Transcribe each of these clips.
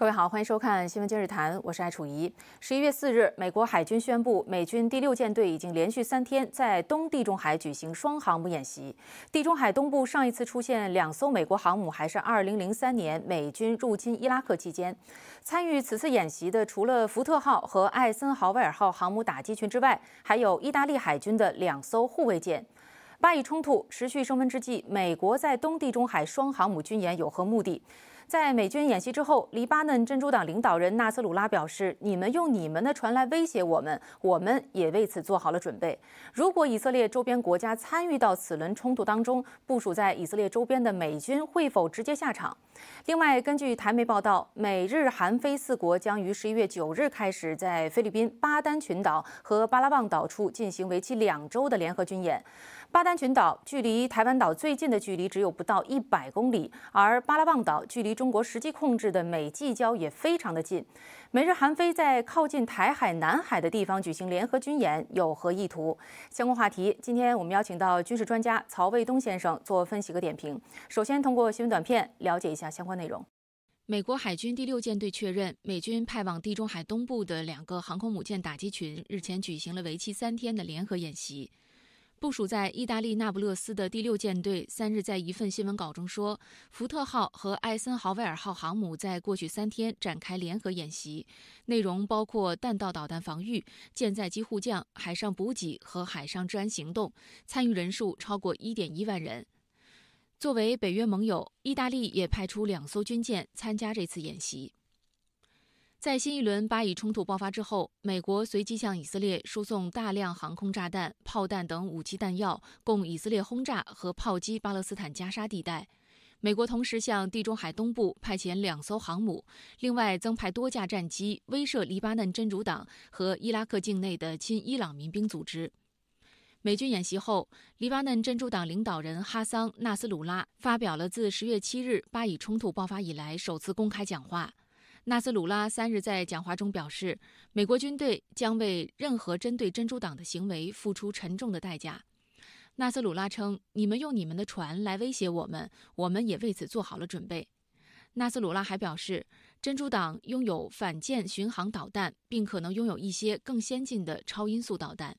各位好，欢迎收看《新闻今日谈》，我是艾楚怡。十一月四日，美国海军宣布，美军第六舰队已经连续三天在东地中海举行双航母演习。地中海东部上一次出现两艘美国航母，还是二零零三年美军入侵伊拉克期间。参与此次演习的，除了福特号和艾森豪威尔号航母打击群之外，还有意大利海军的两艘护卫舰。巴以冲突持续升温之际，美国在东地中海双航母军演有何目的？在美军演习之后，黎巴嫩真主党领导人纳斯鲁拉表示：“你们用你们的船来威胁我们，我们也为此做好了准备。如果以色列周边国家参与到此轮冲突当中，部署在以色列周边的美军会否直接下场？”另外，根据台媒报道，美日韩菲四国将于十一月九日开始在菲律宾巴丹群岛和巴拉望岛处进行为期两周的联合军演。巴丹群岛距离台湾岛最近的距离只有不到一百公里，而巴拉望岛距离中国实际控制的美济礁也非常的近。美日韩非在靠近台海、南海的地方举行联合军演有何意图？相关话题，今天我们邀请到军事专家曹卫东先生做分析和点评。首先，通过新闻短片了解一下相关内容。美国海军第六舰队确认，美军派往地中海东部的两个航空母舰打击群日前举行了为期三天的联合演习。部署在意大利那不勒斯的第六舰队三日在一份新闻稿中说，福特号和艾森豪威尔号航母在过去三天展开联合演习，内容包括弹道导弹防御、舰载机护降、海上补给和海上治安行动，参与人数超过一点一万人。作为北约盟友，意大利也派出两艘军舰参加这次演习。在新一轮巴以冲突爆发之后，美国随即向以色列输送大量航空炸弹、炮弹等武器弹药，供以色列轰炸和炮击巴勒斯坦加沙地带。美国同时向地中海东部派遣两艘航母，另外增派多架战机，威慑黎巴嫩真主党和伊拉克境内的亲伊朗民兵组织。美军演习后，黎巴嫩真主党领导人哈桑·纳斯鲁拉发表了自十月七日巴以冲突爆发以来首次公开讲话。纳斯鲁拉三日在讲话中表示，美国军队将为任何针对珍珠党的行为付出沉重的代价。纳斯鲁拉称：“你们用你们的船来威胁我们，我们也为此做好了准备。”纳斯鲁拉还表示，珍珠党拥有反舰巡航导弹，并可能拥有一些更先进的超音速导弹。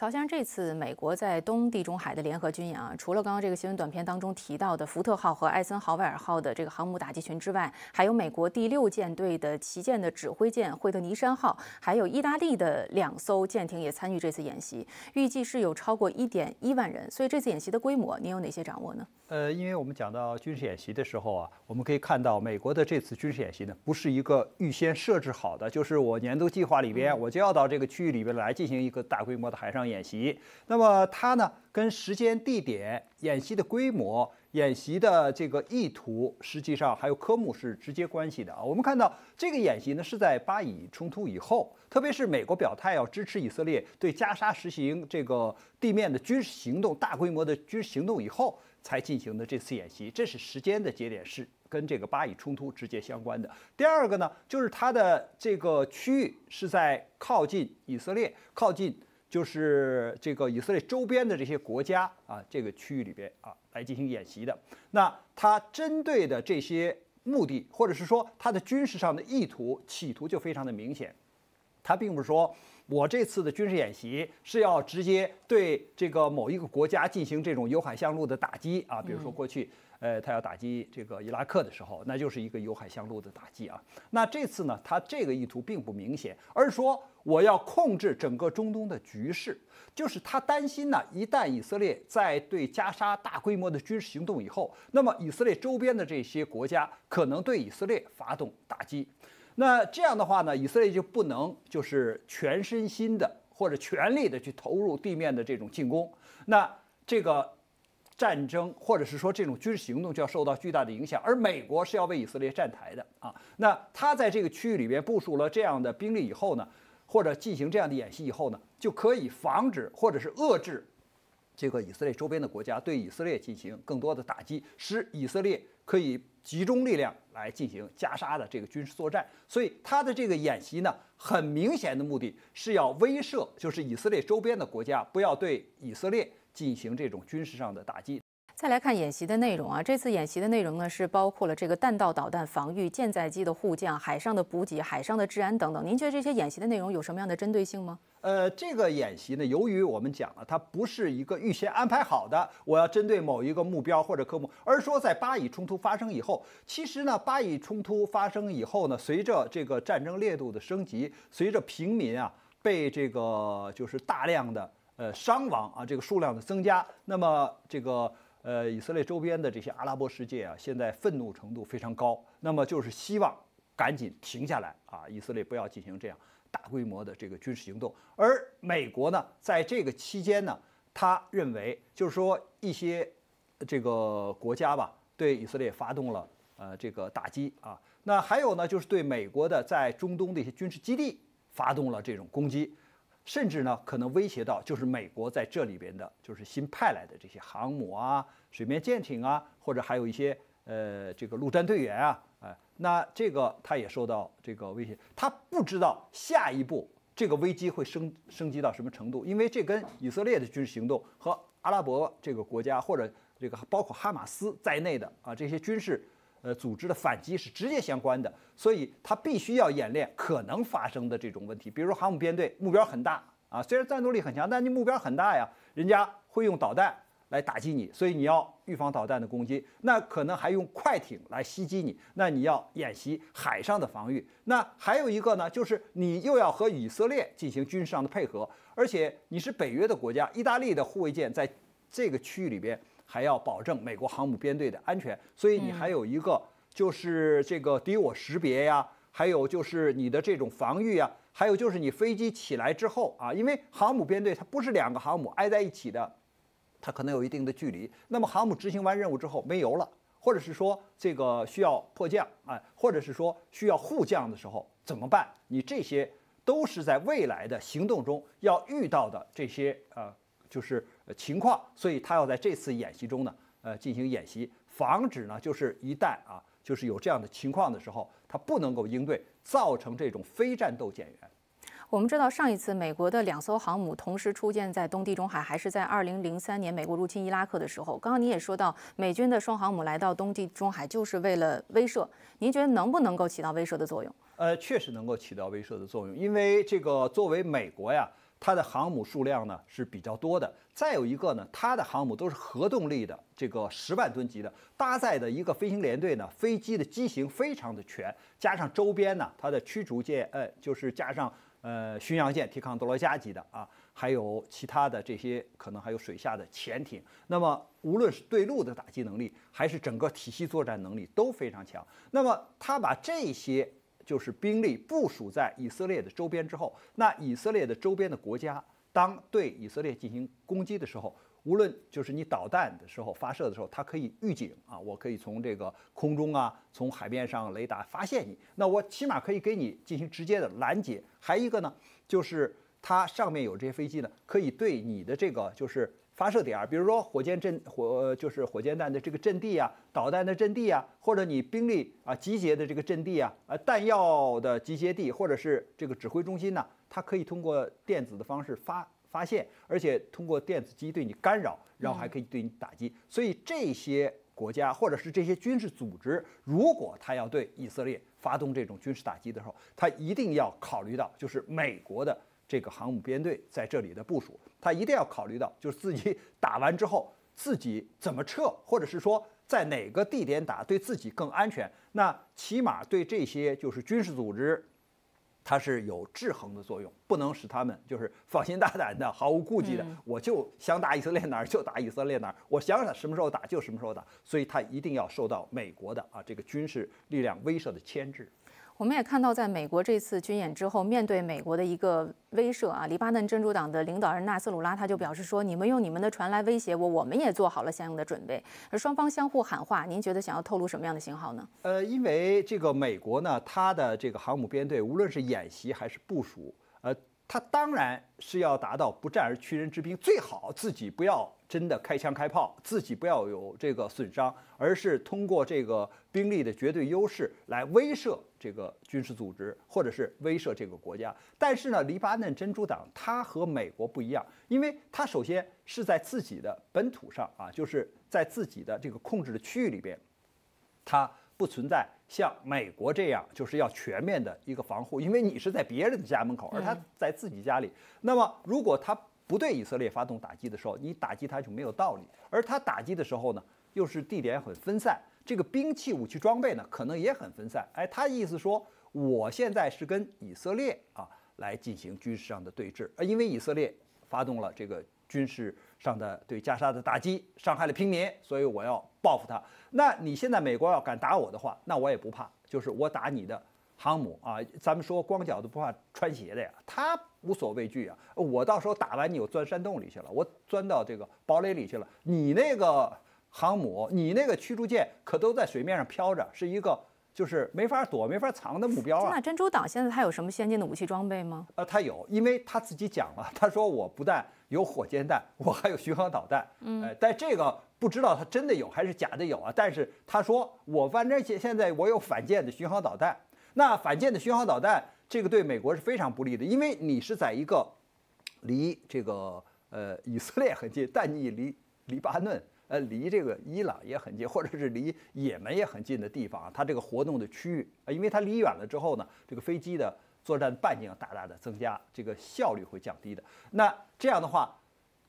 曹先生，这次美国在东地中海的联合军演啊，除了刚刚这个新闻短片当中提到的福特号和艾森豪威尔号的这个航母打击群之外，还有美国第六舰队的旗舰的指挥舰惠特尼山号，还有意大利的两艘舰艇也参与这次演习，预计是有超过一点一万人，所以这次演习的规模您有哪些掌握呢？呃，因为我们讲到军事演习的时候啊，我们可以看到美国的这次军事演习呢，不是一个预先设置好的，就是我年度计划里边我就要到这个区域里边来进行一个大规模的海上演习。那么它呢，跟时间、地点、演习的规模、演习的这个意图，实际上还有科目是直接关系的啊。我们看到这个演习呢，是在巴以冲突以后，特别是美国表态要支持以色列对加沙实行这个地面的军事行动、大规模的军事行动以后。才进行的这次演习，这是时间的节点是跟这个巴以冲突直接相关的。第二个呢，就是它的这个区域是在靠近以色列、靠近就是这个以色列周边的这些国家啊，这个区域里边啊来进行演习的。那它针对的这些目的，或者是说它的军事上的意图、企图就非常的明显，它并不是说。我这次的军事演习是要直接对这个某一个国家进行这种有海向路的打击啊，比如说过去，呃，他要打击这个伊拉克的时候，那就是一个有海向路的打击啊。那这次呢，他这个意图并不明显，而是说我要控制整个中东的局势，就是他担心呢，一旦以色列在对加沙大规模的军事行动以后，那么以色列周边的这些国家可能对以色列发动打击。那这样的话呢，以色列就不能就是全身心的或者全力的去投入地面的这种进攻，那这个战争或者是说这种军事行动就要受到巨大的影响，而美国是要为以色列站台的啊，那他在这个区域里边部署了这样的兵力以后呢，或者进行这样的演习以后呢，就可以防止或者是遏制。这个以色列周边的国家对以色列进行更多的打击，使以色列可以集中力量来进行加沙的这个军事作战。所以，他的这个演习呢，很明显的目的是要威慑，就是以色列周边的国家不要对以色列进行这种军事上的打击。再来看演习的内容啊，这次演习的内容呢是包括了这个弹道导弹防御、舰载机的护驾、海上的补给、海上的治安等等。您觉得这些演习的内容有什么样的针对性吗？呃，这个演习呢，由于我们讲了，它不是一个预先安排好的，我要针对某一个目标或者科目，而说在巴以冲突发生以后，其实呢，巴以冲突发生以后呢，随着这个战争烈度的升级，随着平民啊被这个就是大量的呃伤亡啊这个数量的增加，那么这个。呃，以色列周边的这些阿拉伯世界啊，现在愤怒程度非常高，那么就是希望赶紧停下来啊，以色列不要进行这样大规模的这个军事行动。而美国呢，在这个期间呢，他认为就是说一些这个国家吧，对以色列发动了呃这个打击啊，那还有呢，就是对美国的在中东的一些军事基地发动了这种攻击。甚至呢，可能威胁到就是美国在这里边的，就是新派来的这些航母啊、水面舰艇啊，或者还有一些呃这个陆战队员啊，哎，那这个他也受到这个威胁，他不知道下一步这个危机会升升级到什么程度，因为这跟以色列的军事行动和阿拉伯这个国家或者这个包括哈马斯在内的啊这些军事。呃，组织的反击是直接相关的，所以它必须要演练可能发生的这种问题，比如说航母编队目标很大啊，虽然战斗力很强，但你目标很大呀，人家会用导弹来打击你，所以你要预防导弹的攻击，那可能还用快艇来袭击你，那你要演习海上的防御。那还有一个呢，就是你又要和以色列进行军事上的配合，而且你是北约的国家，意大利的护卫舰在这个区域里边。还要保证美国航母编队的安全，所以你还有一个就是这个敌我识别呀，还有就是你的这种防御呀，还有就是你飞机起来之后啊，因为航母编队它不是两个航母挨在一起的，它可能有一定的距离。那么航母执行完任务之后没油了，或者是说这个需要迫降啊，或者是说需要护降的时候怎么办？你这些都是在未来的行动中要遇到的这些呃，就是。情况，所以他要在这次演习中呢，呃，进行演习，防止呢，就是一旦啊，就是有这样的情况的时候，他不能够应对，造成这种非战斗减员。我们知道，上一次美国的两艘航母同时出现在东地中海，还是在2003年美国入侵伊拉克的时候。刚刚您也说到，美军的双航母来到东地中海就是为了威慑。您觉得能不能够起到威慑的作用？呃，确实能够起到威慑的作用，因为这个作为美国呀。它的航母数量呢是比较多的，再有一个呢，它的航母都是核动力的，这个十万吨级的，搭载的一个飞行联队呢，飞机的机型非常的全，加上周边呢，它的驱逐舰，呃，就是加上呃巡洋舰提康德罗加级的啊，还有其他的这些，可能还有水下的潜艇，那么无论是对陆的打击能力，还是整个体系作战能力都非常强，那么它把这些。就是兵力部署在以色列的周边之后，那以色列的周边的国家，当对以色列进行攻击的时候，无论就是你导弹的时候发射的时候，它可以预警啊，我可以从这个空中啊，从海面上雷达发现你，那我起码可以给你进行直接的拦截。还一个呢，就是它上面有这些飞机呢，可以对你的这个就是。发射点，比如说火箭阵火就是火箭弹的这个阵地啊，导弹的阵地啊，或者你兵力啊集结的这个阵地啊，呃弹药的集结地，或者是这个指挥中心呢，它可以通过电子的方式发发现，而且通过电子机对你干扰，然后还可以对你打击。所以这些国家或者是这些军事组织，如果他要对以色列发动这种军事打击的时候，他一定要考虑到就是美国的这个航母编队在这里的部署。他一定要考虑到，就是自己打完之后自己怎么撤，或者是说在哪个地点打对自己更安全。那起码对这些就是军事组织，它是有制衡的作用，不能使他们就是放心大胆的、毫无顾忌的，我就想打以色列哪儿就打以色列哪儿，我想想什么时候打就什么时候打。所以他一定要受到美国的啊这个军事力量威慑的牵制。我们也看到，在美国这次军演之后，面对美国的一个威慑啊，黎巴嫩真主党的领导人纳斯鲁拉他就表示说：“你们用你们的船来威胁我，我们也做好了相应的准备。”而双方相互喊话，您觉得想要透露什么样的信号呢？呃，因为这个美国呢，它的这个航母编队，无论是演习还是部署，呃，它当然是要达到不战而屈人之兵，最好自己不要。真的开枪开炮，自己不要有这个损伤，而是通过这个兵力的绝对优势来威慑这个军事组织，或者是威慑这个国家。但是呢，黎巴嫩真主党它和美国不一样，因为它首先是在自己的本土上啊，就是在自己的这个控制的区域里边，它不存在像美国这样就是要全面的一个防护，因为你是在别人的家门口，而他在自己家里。那么如果他。不对以色列发动打击的时候，你打击他就没有道理；而他打击的时候呢，又是地点很分散，这个兵器、武器装备呢，可能也很分散。哎，他意思说，我现在是跟以色列啊来进行军事上的对峙，呃，因为以色列发动了这个军事上的对加沙的打击，伤害了平民，所以我要报复他。那你现在美国要敢打我的话，那我也不怕，就是我打你的。航母啊，咱们说光脚的不怕穿鞋的呀，他无所畏惧啊！我到时候打完你，我钻山洞里去了，我钻到这个堡垒里去了，你那个航母，你那个驱逐舰可都在水面上飘着，是一个就是没法躲、没法藏的目标啊！那珍珠港现在它有什么先进的武器装备吗？呃，它有，因为他自己讲了，他说我不但有火箭弹，我还有巡航导弹。嗯，但这个不知道他真的有还是假的有啊？但是他说我反正现现在我有反舰的巡航导弹。那反舰的巡航导弹，这个对美国是非常不利的，因为你是在一个离这个呃以色列很近，但你离黎巴嫩呃离这个伊朗也很近，或者是离也门也很近的地方啊。它这个活动的区域啊，因为它离远了之后呢，这个飞机的作战半径大大的增加，这个效率会降低的。那这样的话，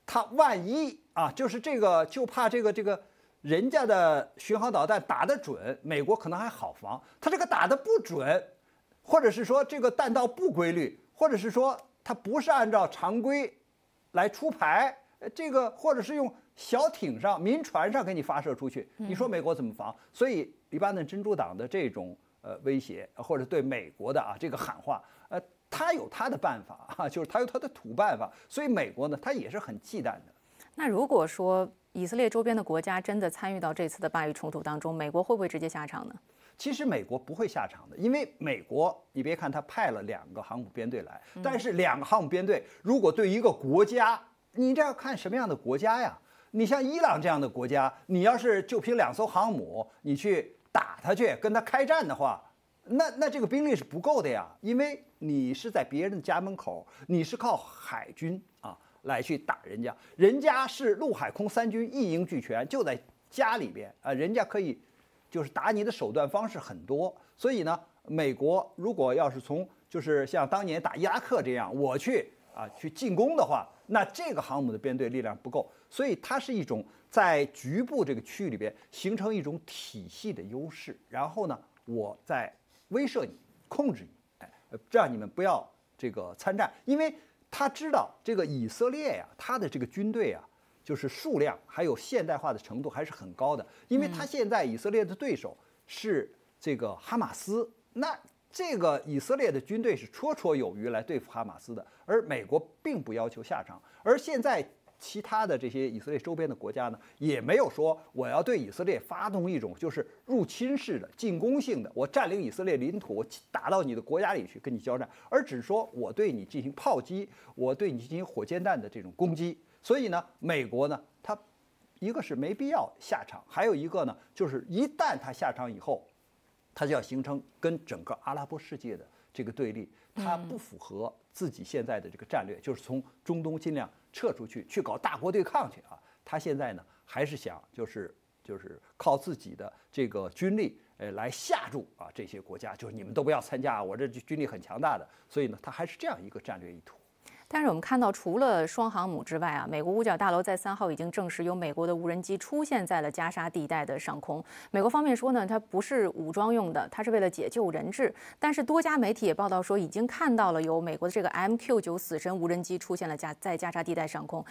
它万一啊，就是这个就怕这个这个。人家的巡航导弹打得准，美国可能还好防。他这个打得不准，或者是说这个弹道不规律，或者是说他不是按照常规来出牌，这个或者是用小艇上、民船上给你发射出去，你说美国怎么防？所以黎巴嫩珍珠党的这种呃威胁，或者对美国的啊这个喊话，呃，他有他的办法啊，就是他有他的土办法，所以美国呢，他也是很忌惮的。那如果说以色列周边的国家真的参与到这次的巴以冲突当中，美国会不会直接下场呢？其实美国不会下场的，因为美国，你别看他派了两个航母编队来，但是两个航母编队如果对一个国家，你这要看什么样的国家呀？你像伊朗这样的国家，你要是就凭两艘航母，你去打他去，跟他开战的话，那那这个兵力是不够的呀，因为你是在别人的家门口，你是靠海军。来去打人家，人家是陆海空三军一应俱全，就在家里边啊，人家可以就是打你的手段方式很多。所以呢，美国如果要是从就是像当年打伊拉克这样我去啊去进攻的话，那这个航母的编队力量不够，所以它是一种在局部这个区域里边形成一种体系的优势，然后呢，我在威慑你、控制你，哎，样你们不要这个参战，因为。他知道这个以色列呀，他的这个军队啊，就是数量还有现代化的程度还是很高的，因为他现在以色列的对手是这个哈马斯，那这个以色列的军队是绰绰有余来对付哈马斯的，而美国并不要求下场，而现在。其他的这些以色列周边的国家呢，也没有说我要对以色列发动一种就是入侵式的进攻性的，我占领以色列领土，我打到你的国家里去跟你交战，而只说我对你进行炮击，我对你进行火箭弹的这种攻击。所以呢，美国呢，它一个是没必要下场，还有一个呢，就是一旦它下场以后，它就要形成跟整个阿拉伯世界的这个对立，它不符合自己现在的这个战略，就是从中东尽量。撤出去去搞大国对抗去啊！他现在呢还是想就是就是靠自己的这个军力，呃，来吓住啊这些国家，就是你们都不要参加，我这军力很强大的，所以呢，他还是这样一个战略意图。但是我们看到，除了双航母之外啊，美国五角大楼在三号已经证实有美国的无人机出现在了加沙地带的上空。美国方面说呢，它不是武装用的，它是为了解救人质。但是多家媒体也报道说，已经看到了有美国的这个 MQ 九死神无人机出现了加在加沙地带上空。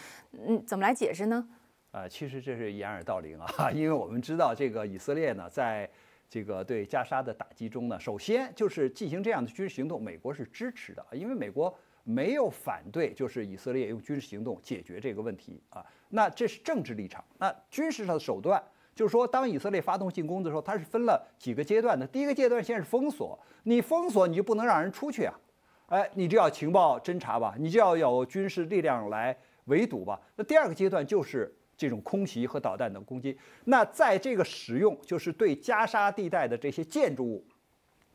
嗯，怎么来解释呢？啊，其实这是掩耳盗铃啊，因为我们知道这个以色列呢，在这个对加沙的打击中呢，首先就是进行这样的军事行动，美国是支持的因为美国。没有反对，就是以色列用军事行动解决这个问题啊。那这是政治立场。那军事上的手段，就是说，当以色列发动进攻的时候，它是分了几个阶段的。第一个阶段先是封锁，你封锁你就不能让人出去啊。哎，你就要情报侦查吧，你就要有军事力量来围堵吧。那第二个阶段就是这种空袭和导弹的攻击。那在这个使用，就是对加沙地带的这些建筑物，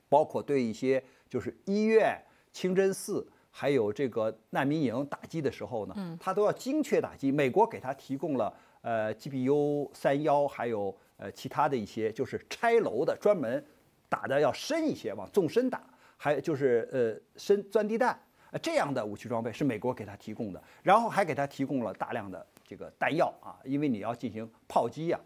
包括对一些就是医院、清真寺。还有这个难民营打击的时候呢，他都要精确打击。美国给他提供了呃 G P U 三幺，还有呃其他的一些就是拆楼的，专门打的要深一些，往纵深打，还就是呃深钻地弹，呃这样的武器装备是美国给他提供的，然后还给他提供了大量的这个弹药啊，因为你要进行炮击呀，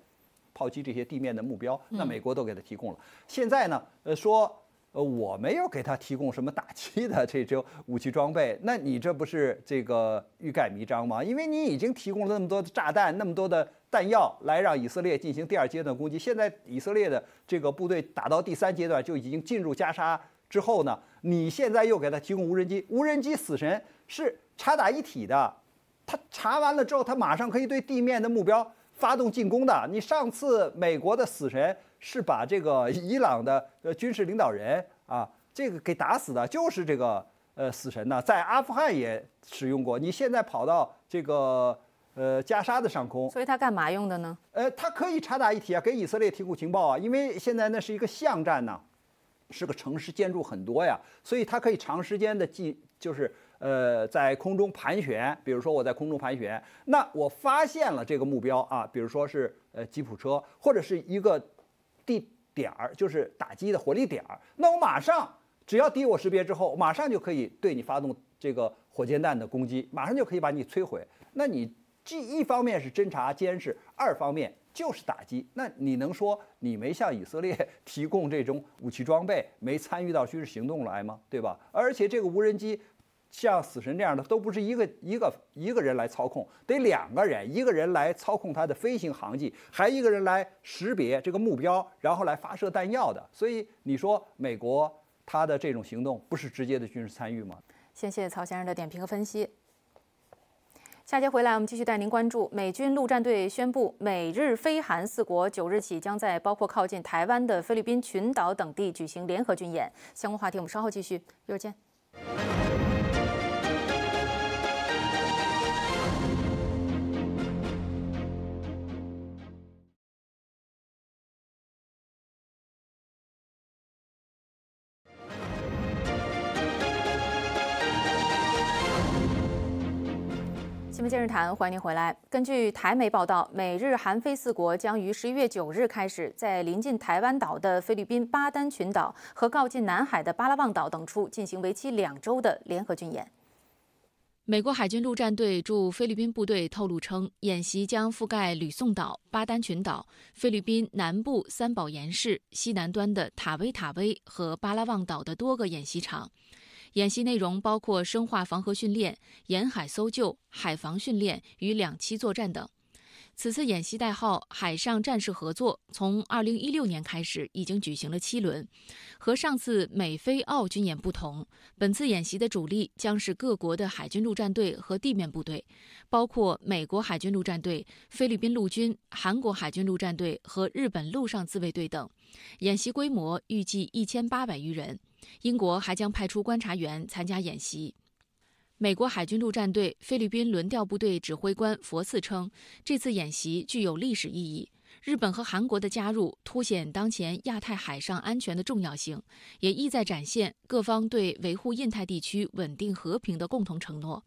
炮击这些地面的目标，那美国都给他提供了。现在呢，呃说。呃，我没有给他提供什么打击的这种武器装备，那你这不是这个欲盖弥彰吗？因为你已经提供了那么多的炸弹、那么多的弹药来让以色列进行第二阶段攻击，现在以色列的这个部队打到第三阶段就已经进入加沙之后呢，你现在又给他提供无人机，无人机死神是查打一体的，他查完了之后，他马上可以对地面的目标。发动进攻的，你上次美国的死神是把这个 伊朗的呃军事领导人啊，这个给打死的，就是这个呃死神呢，在阿富汗也使用过。你现在跑到这个呃加沙的上空，所以它干嘛用的呢？呃，它可以查打一体啊，给以色列提供情报啊，因为现在那是一个巷战呢，是个城市建筑很多呀，所以它可以长时间的进，就是。呃，在空中盘旋，比如说我在空中盘旋，那我发现了这个目标啊，比如说是呃吉普车或者是一个地点儿，就是打击的火力点儿，那我马上只要敌我识别之后，马上就可以对你发动这个火箭弹的攻击，马上就可以把你摧毁。那你既一方面是侦察监视，二方面就是打击，那你能说你没向以色列提供这种武器装备，没参与到军事行动来吗？对吧？而且这个无人机。像死神这样的都不是一个一个一个人来操控，得两个人，一个人来操控它的飞行航迹，还一个人来识别这个目标，然后来发射弹药的。所以你说美国它的这种行动不是直接的军事参与吗？先谢谢曹先生的点评和分析。下节回来我们继续带您关注：美军陆战队宣布，美日菲韩四国九日起将在包括靠近台湾的菲律宾群岛等地举行联合军演。相关话题我们稍后继续，一会儿见。日坛欢迎您回来。根据台媒报道，美日韩菲四国将于十一月九日开始，在临近台湾岛的菲律宾巴丹群岛和靠近南海的巴拉望岛等处进行为期两周的联合军演。美国海军陆战队驻菲律宾部队透露称，演习将覆盖吕宋岛、巴丹群岛、菲律宾南部三宝岩市西南端的塔威塔威和巴拉望岛的多个演习场。演习内容包括生化防核训练、沿海搜救、海防训练与两栖作战等。此次演习代号“海上战士合作”，从2016年开始已经举行了七轮。和上次美菲澳军演不同，本次演习的主力将是各国的海军陆战队和地面部队，包括美国海军陆战队、菲律宾陆军、韩国海军陆战队和日本陆上自卫队等。演习规模预计1800余人。英国还将派出观察员参加演习。美国海军陆战队菲律宾轮调部队指挥官佛次称，这次演习具有历史意义。日本和韩国的加入，凸显当前亚太海上安全的重要性，也意在展现各方对维护印太地区稳定和平的共同承诺。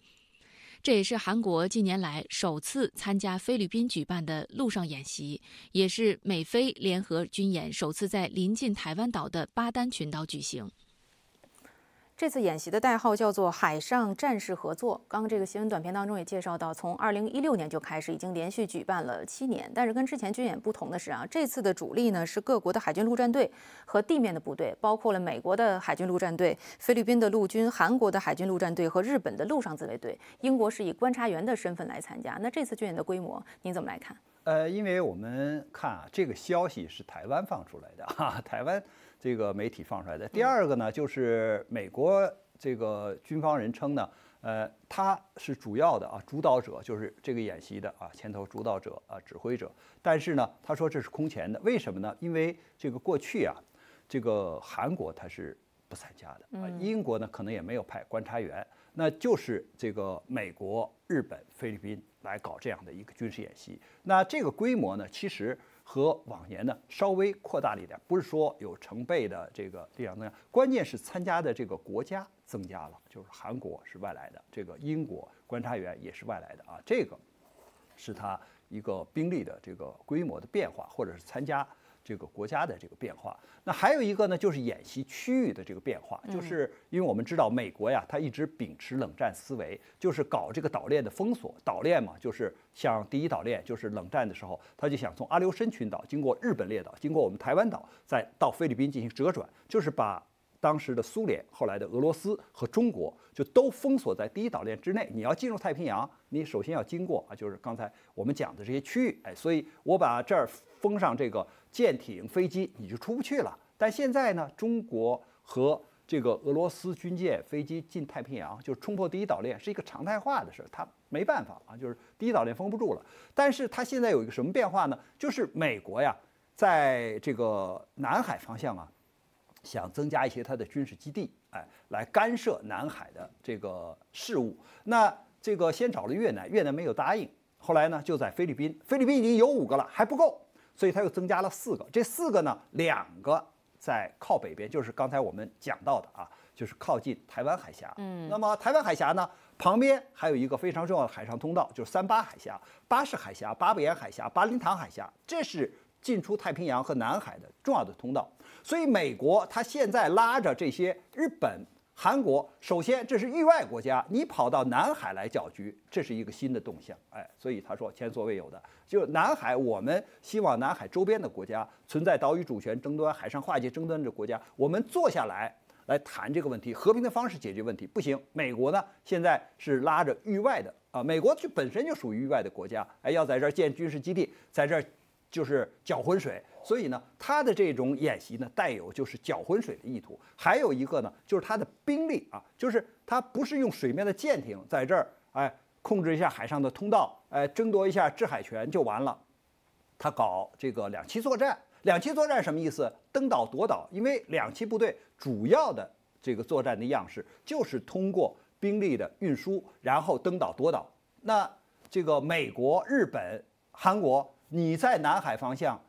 这也是韩国近年来首次参加菲律宾举办的陆上演习，也是美菲联合军演首次在临近台湾岛的巴丹群岛举行。这次演习的代号叫做“海上战士合作”。刚刚这个新闻短片当中也介绍到，从二零一六年就开始，已经连续举办了七年。但是跟之前军演不同的是啊，这次的主力呢是各国的海军陆战队和地面的部队，包括了美国的海军陆战队、菲律宾的陆军、韩国的海军陆战队和日本的陆上自卫队。英国是以观察员的身份来参加。那这次军演的规模，您怎么来看？呃，因为我们看啊，这个消息是台湾放出来的哈，台湾这个媒体放出来的。第二个呢，就是美国这个军方人称呢，呃，他是主要的啊，主导者就是这个演习的啊，牵头主导者啊，指挥者。但是呢，他说这是空前的，为什么呢？因为这个过去啊，这个韩国他是不参加的啊，英国呢可能也没有派观察员。那就是这个美国、日本、菲律宾来搞这样的一个军事演习。那这个规模呢，其实和往年呢稍微扩大了一点，不是说有成倍的这个力量增加，关键是参加的这个国家增加了，就是韩国是外来的，这个英国观察员也是外来的啊，这个是他一个兵力的这个规模的变化，或者是参加。这个国家的这个变化，那还有一个呢，就是演习区域的这个变化，就是因为我们知道美国呀，它一直秉持冷战思维，就是搞这个岛链的封锁。岛链嘛，就是像第一岛链，就是冷战的时候，他就想从阿留申群岛经过日本列岛，经过我们台湾岛，再到菲律宾进行折转，就是把当时的苏联、后来的俄罗斯和中国就都封锁在第一岛链之内。你要进入太平洋，你首先要经过啊，就是刚才我们讲的这些区域，哎，所以我把这儿封上这个。舰艇、飞机你就出不去了。但现在呢，中国和这个俄罗斯军舰、飞机进太平洋，就是冲破第一岛链，是一个常态化的事。它没办法啊，就是第一岛链封不住了。但是它现在有一个什么变化呢？就是美国呀，在这个南海方向啊，想增加一些它的军事基地，哎，来干涉南海的这个事务。那这个先找了越南，越南没有答应。后来呢，就在菲律宾，菲律宾已经有五个了，还不够。所以它又增加了四个，这四个呢，两个在靠北边，就是刚才我们讲到的啊，就是靠近台湾海峡。嗯，那么台湾海峡呢旁边还有一个非常重要的海上通道，就是三八海峡、巴士海峡、巴布延海峡、巴林塘海峡，这是进出太平洋和南海的重要的通道。所以美国它现在拉着这些日本。韩国首先，这是域外国家，你跑到南海来搅局，这是一个新的动向，哎，所以他说前所未有的。就南海，我们希望南海周边的国家存在岛屿主权争端、海上化解争端的国家，我们坐下来来谈这个问题，和平的方式解决问题。不行，美国呢，现在是拉着域外的啊，美国就本身就属于域外的国家，哎，要在这儿建军事基地，在这儿。就是搅浑水，所以呢，他的这种演习呢，带有就是搅浑水的意图。还有一个呢，就是他的兵力啊，就是他不是用水面的舰艇在这儿，哎，控制一下海上的通道，哎，争夺一下制海权就完了。他搞这个两栖作战，两栖作战什么意思？登岛夺岛，因为两栖部队主要的这个作战的样式就是通过兵力的运输，然后登岛夺岛。那这个美国、日本、韩国。你在南海方向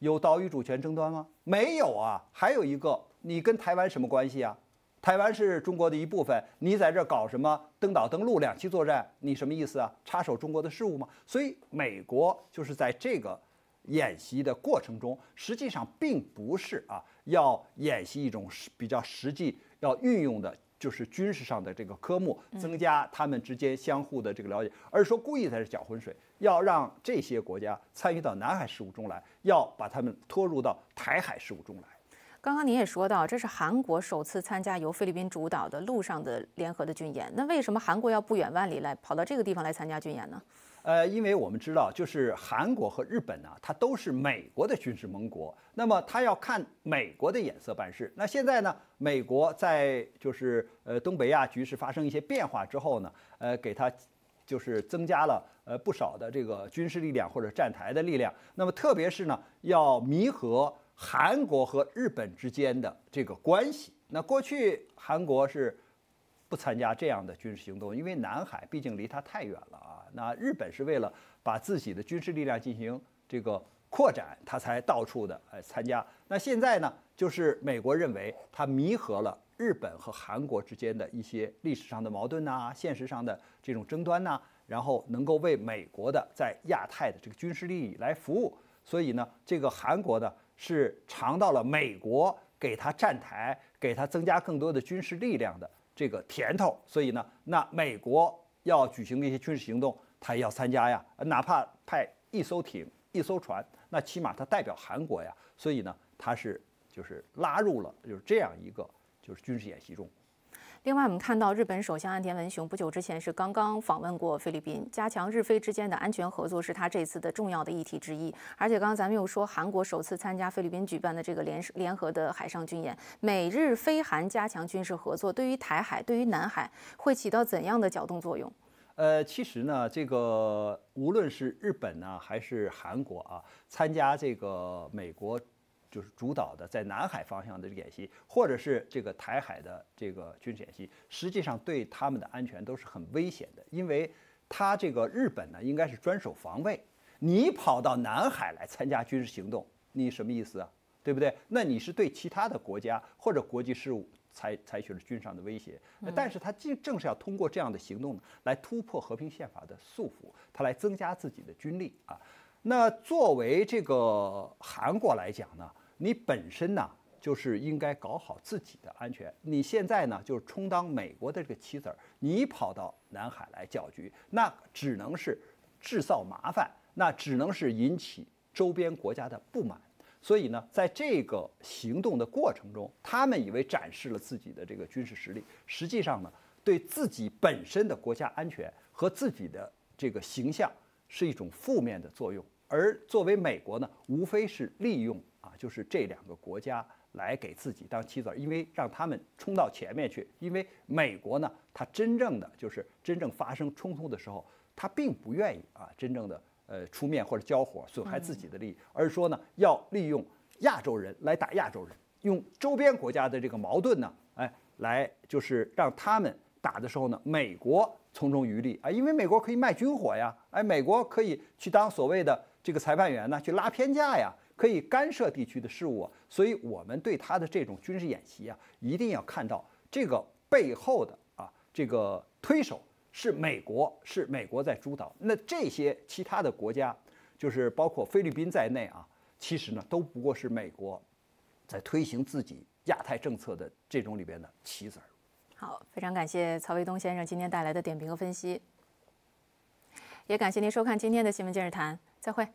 有岛屿主权争端吗？没有啊。还有一个，你跟台湾什么关系啊？台湾是中国的一部分。你在这搞什么登岛登陆、两栖作战？你什么意思啊？插手中国的事务吗？所以美国就是在这个演习的过程中，实际上并不是啊，要演习一种比较实际要运用的，就是军事上的这个科目，增加他们之间相互的这个了解，而是说故意在这搅浑水。要让这些国家参与到南海事务中来，要把他们拖入到台海事务中来。刚刚您也说到，这是韩国首次参加由菲律宾主导的陆上的联合的军演。那为什么韩国要不远万里来跑到这个地方来参加军演呢？呃，因为我们知道，就是韩国和日本呢，它都是美国的军事盟国，那么它要看美国的眼色办事。那现在呢，美国在就是呃东北亚局势发生一些变化之后呢，呃，给它。就是增加了呃不少的这个军事力量或者站台的力量，那么特别是呢，要弥合韩国和日本之间的这个关系。那过去韩国是不参加这样的军事行动，因为南海毕竟离它太远了啊。那日本是为了把自己的军事力量进行这个扩展，它才到处的哎参加。那现在呢，就是美国认为它弥合了。日本和韩国之间的一些历史上的矛盾呐，现实上的这种争端呐，然后能够为美国的在亚太的这个军事利益来服务，所以呢，这个韩国呢是尝到了美国给他站台、给他增加更多的军事力量的这个甜头。所以呢，那美国要举行那些军事行动，他也要参加呀，哪怕派一艘艇、一艘船，那起码他代表韩国呀。所以呢，他是就是拉入了，就是这样一个。就是军事演习中。另外，我们看到日本首相岸田文雄不久之前是刚刚访问过菲律宾，加强日菲之间的安全合作是他这次的重要的议题之一。而且，刚刚咱们又说韩国首次参加菲律宾举办的这个联联合的海上军演，美日菲韩加强军事合作，对于台海、对于南海会起到怎样的搅动作用？呃，其实呢，这个无论是日本呢，还是韩国啊，参加这个美国。就是主导的在南海方向的演习，或者是这个台海的这个军事演习，实际上对他们的安全都是很危险的，因为他这个日本呢应该是专守防卫，你跑到南海来参加军事行动，你什么意思啊？对不对？那你是对其他的国家或者国际事务采采取了军事上的威胁，但是他正正是要通过这样的行动来突破和平宪法的束缚，他来增加自己的军力啊。那作为这个韩国来讲呢？你本身呢，就是应该搞好自己的安全。你现在呢，就是充当美国的这个棋子儿，你跑到南海来搅局，那只能是制造麻烦，那只能是引起周边国家的不满。所以呢，在这个行动的过程中，他们以为展示了自己的这个军事实力，实际上呢，对自己本身的国家安全和自己的这个形象是一种负面的作用。而作为美国呢，无非是利用。啊，就是这两个国家来给自己当棋子，因为让他们冲到前面去。因为美国呢，它真正的就是真正发生冲突的时候，它并不愿意啊，真正的呃出面或者交火，损害自己的利益，而说呢要利用亚洲人来打亚洲人，用周边国家的这个矛盾呢，哎，来就是让他们打的时候呢，美国从中渔利啊，因为美国可以卖军火呀，哎，美国可以去当所谓的这个裁判员呢，去拉偏架呀。可以干涉地区的事务、啊，所以我们对他的这种军事演习啊，一定要看到这个背后的啊，这个推手是美国，是美国在主导。那这些其他的国家，就是包括菲律宾在内啊，其实呢都不过是美国在推行自己亚太政策的这种里边的棋子。儿。好，非常感谢曹卫东先生今天带来的点评和分析，也感谢您收看今天的《新闻见日谈》，再会。